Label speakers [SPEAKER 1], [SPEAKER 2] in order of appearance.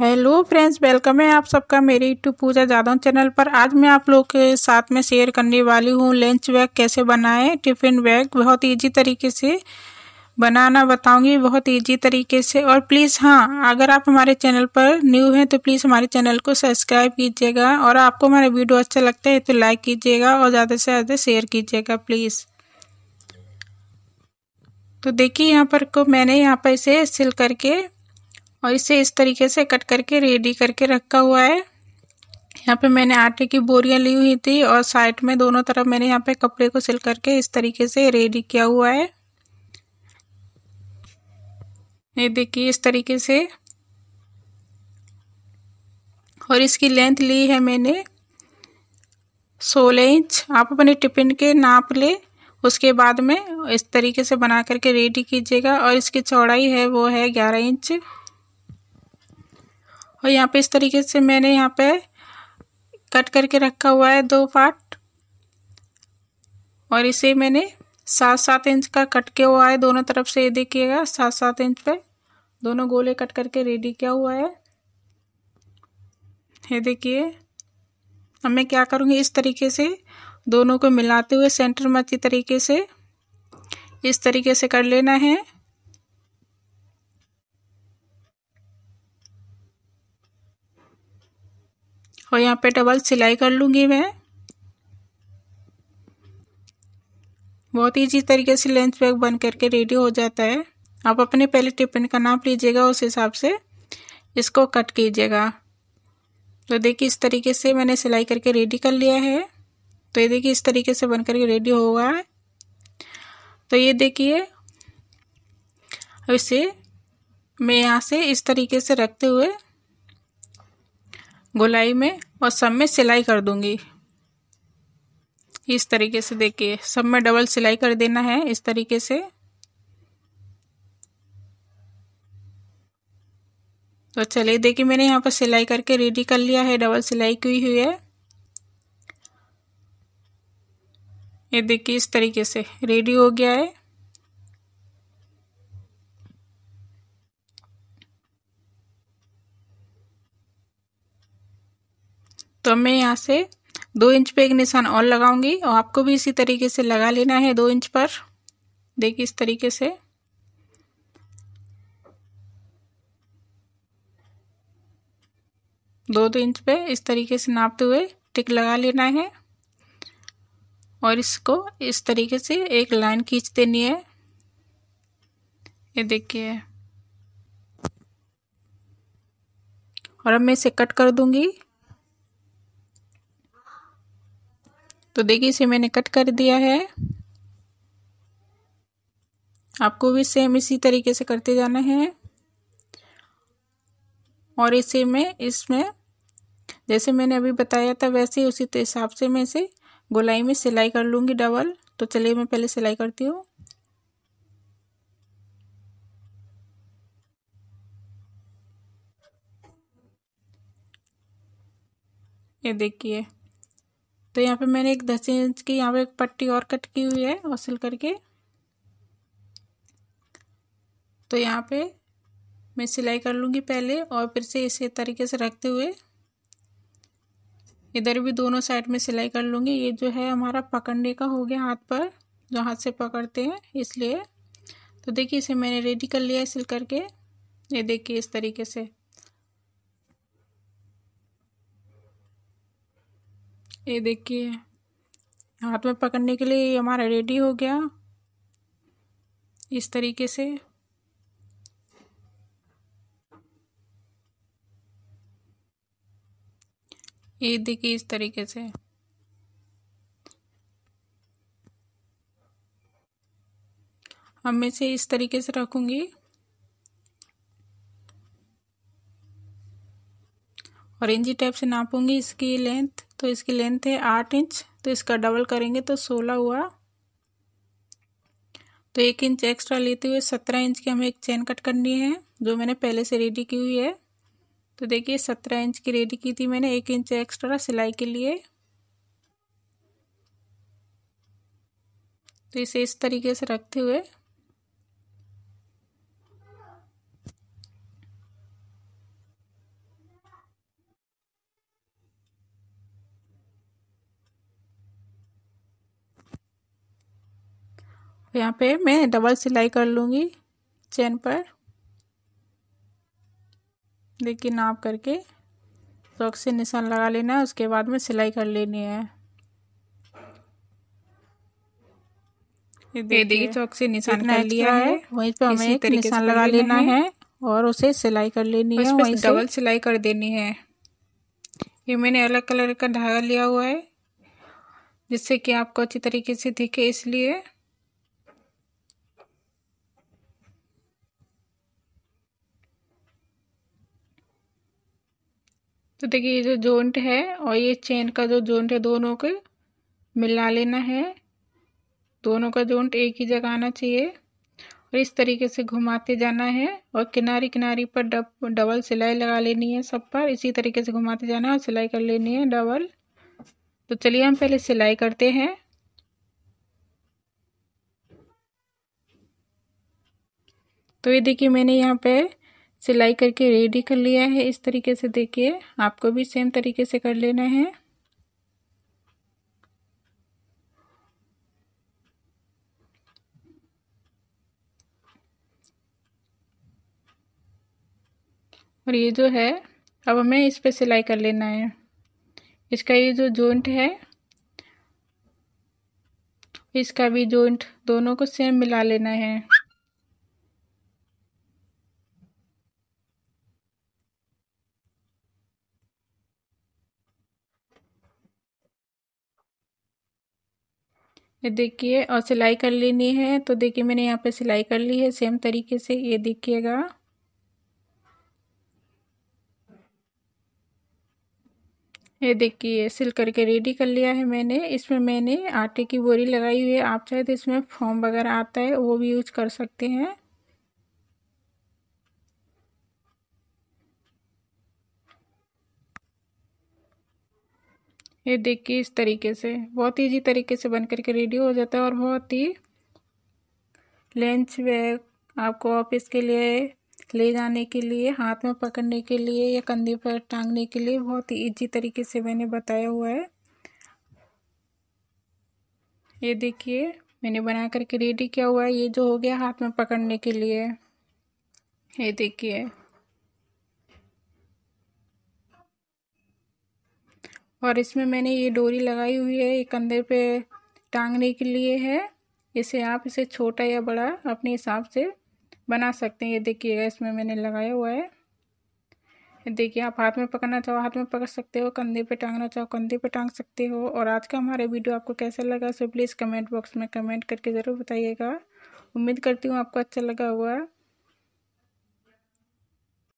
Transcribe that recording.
[SPEAKER 1] hello friends welcome है आप सबका मेरे यूट्यूब पूजा जादव चैनल पर आज मैं आप लोग के साथ में शेयर करने वाली हूँ लंच बैग कैसे बनाएं टिफ़िन बैग बहुत इजी तरीके से बनाना बताऊंगी बहुत इजी तरीके से और प्लीज़ हाँ अगर आप हमारे चैनल पर न्यू हैं तो प्लीज़ हमारे चैनल को सब्सक्राइब कीजिएगा और आपको हमारा वीडियो अच्छा लगता है तो लाइक कीजिएगा और ज़्यादा से ज़्यादा शेयर कीजिएगा प्लीज़ तो देखिए यहाँ पर को मैंने यहाँ पर इसे सिल करके और इसे इस तरीके से कट करके रेडी करके रखा हुआ है यहाँ पे मैंने आटे की बोरियाँ ली हुई थी और साइड में दोनों तरफ मैंने यहाँ पे कपड़े को सिल करके इस तरीके से रेडी किया हुआ है ये देखिए इस तरीके से और इसकी लेंथ ली है मैंने सोलह इंच आप अपने टिफिन के नाप ले उसके बाद में इस तरीके से बना करके रेडी कीजिएगा और इसकी चौड़ाई है वो है ग्यारह इंच और यहाँ पे इस तरीके से मैंने यहाँ पे कट करके रखा हुआ है दो पार्ट और इसे मैंने सात सात इंच का कट किया हुआ है दोनों तरफ से ये देखिएगा सात सात इंच पे दोनों गोले कट करके रेडी किया हुआ है ये देखिए अब मैं क्या करूँगी इस तरीके से दोनों को मिलाते हुए सेंटर में अच्छी तरीके से इस तरीके से कर लेना है और यहाँ पे डबल सिलाई कर लूँगी मैं बहुत ईजी तरीके से लेंथ बैग बन करके रेडी हो जाता है आप अपने पहले टिफिन का नाप लीजिएगा उस हिसाब से इसको कट कीजिएगा तो देखिए इस तरीके से मैंने सिलाई करके रेडी कर लिया है तो ये देखिए इस तरीके से बन करके रेडी होगा है तो ये देखिए इसे मैं यहाँ से इस तरीके से रखते हुए गोलाई में और सब में सिलाई कर दूंगी इस तरीके से देखिए सब में डबल सिलाई कर देना है इस तरीके से तो चलिए देखिए मैंने यहाँ पर सिलाई करके रेडी कर लिया है डबल सिलाई की हुई है ये देखिए इस तरीके से रेडी हो गया है तो मैं यहाँ से दो इंच पे एक निशान और लगाऊंगी और आपको भी इसी तरीके से लगा लेना है दो इंच पर देखिए इस तरीके से दो दो इंच पे इस तरीके से नापते हुए टिक लगा लेना है और इसको इस तरीके से एक लाइन खींच देनी है ये देखिए और अब मैं इसे कट कर दूंगी तो देखिए इसे मैंने कट कर दिया है आपको भी सेम इसी तरीके से करते जाना है और इसे मैं इसमें जैसे मैंने अभी बताया था वैसे उसी तो हिसाब से मैं इसे गोलाई में सिलाई कर लूँगी डबल तो चलिए मैं पहले सिलाई करती हूँ ये देखिए तो यहाँ पे मैंने एक दस इंच की यहाँ पे एक पट्टी और कट की हुई है और सिल करके तो यहाँ पे मैं सिलाई कर लूँगी पहले और फिर से इसे तरीके से रखते हुए इधर भी दोनों साइड में सिलाई कर लूँगी ये जो है हमारा पकड़ने का हो गया हाथ पर जो हाथ से पकड़ते हैं इसलिए तो देखिए इसे मैंने रेडी कर लिया है सिल करके ये देखिए इस तरीके से ये देखिए हाथ में पकड़ने के लिए हमारा रेडी हो गया इस तरीके से ये देखिए इस तरीके से हम मैं इसे इस तरीके से रखूंगी और इंजी टाइप से नापूंगी इसकी लेंथ तो इसकी लेंथ है आठ इंच तो इसका डबल करेंगे तो सोलह हुआ तो एक इंच एक्स्ट्रा लेते हुए सत्रह इंच की हमें एक चेन कट करनी है जो मैंने पहले से रेडी की हुई है तो देखिए सत्रह इंच की रेडी की थी मैंने एक इंच एक्स्ट्रा सिलाई के लिए तो इसे इस तरीके से रखते हुए यहाँ पे मैं डबल सिलाई कर लूँगी चेन पर देखिए नाप करके चौक से निशान लगा लेना है उसके बाद में सिलाई कर लेनी है ये देखिए चौक से निशान कर लिया है वहीं पे हमें एक निशान लगा लेना है और उसे सिलाई कर लेनी है वहीं डबल सिलाई कर देनी है ये मैंने अलग कलर का धागा लिया हुआ है जिससे कि आपको अच्छी तरीके से दिखे इसलिए तो देखिए ये जो जॉइंट है और ये चेन का जो जॉइंट है दोनों के मिला लेना है दोनों का जॉइंट एक ही जगह आना चाहिए और इस तरीके से घुमाते जाना है और किनारे किनारी पर डब डबल सिलाई लगा लेनी है सब पर इसी तरीके से घुमाते जाना है और सिलाई कर लेनी है डबल तो चलिए हम पहले सिलाई करते हैं तो ये देखिए मैंने यहाँ पे सिलाई करके रेडी कर लिया है इस तरीके से देखिए आपको भी सेम तरीके से कर लेना है और ये जो है अब हमें इस पे सिलाई कर लेना है इसका ये जो जॉइंट है इसका भी जॉइंट दोनों को सेम मिला लेना है ये देखिए और सिलाई कर लेनी है तो देखिए मैंने यहाँ पे सिलाई कर ली है सेम तरीके से ये देखिएगा ये देखिए सिल करके रेडी कर लिया है मैंने इसमें मैंने आटे की बोरी लगाई हुई है आप चाहे तो इसमें फॉर्म वगैरह आता है वो भी यूज कर सकते हैं ये देखिए इस तरीके से बहुत ईजी तरीके से बन करके रेडी हो जाता है और बहुत ही लंच बैग आपको ऑफिस के लिए ले जाने के लिए हाथ में पकड़ने के लिए या कंधे पर टांगने के लिए बहुत ही ईजी तरीके से मैंने बताया हुआ है ये देखिए मैंने बना करके रेडी किया हुआ है ये जो हो गया हाथ में पकड़ने के लिए ये देखिए और इसमें मैंने ये डोरी लगाई हुई है ये कंधे पे टांगने के लिए है इसे आप इसे छोटा या बड़ा अपने हिसाब से बना सकते हैं ये देखिएगा इसमें मैंने लगाया हुआ है देखिए आप हाथ में पकड़ना चाहो हाथ में पकड़ सकते हो कंधे पे टांगना चाहो कंधे पे टांग सकते हो और आज का हमारा वीडियो आपको कैसा लगा सो प्लीज़ कमेंट बॉक्स में कमेंट करके ज़रूर बताइएगा उम्मीद करती हूँ आपको अच्छा लगा हुआ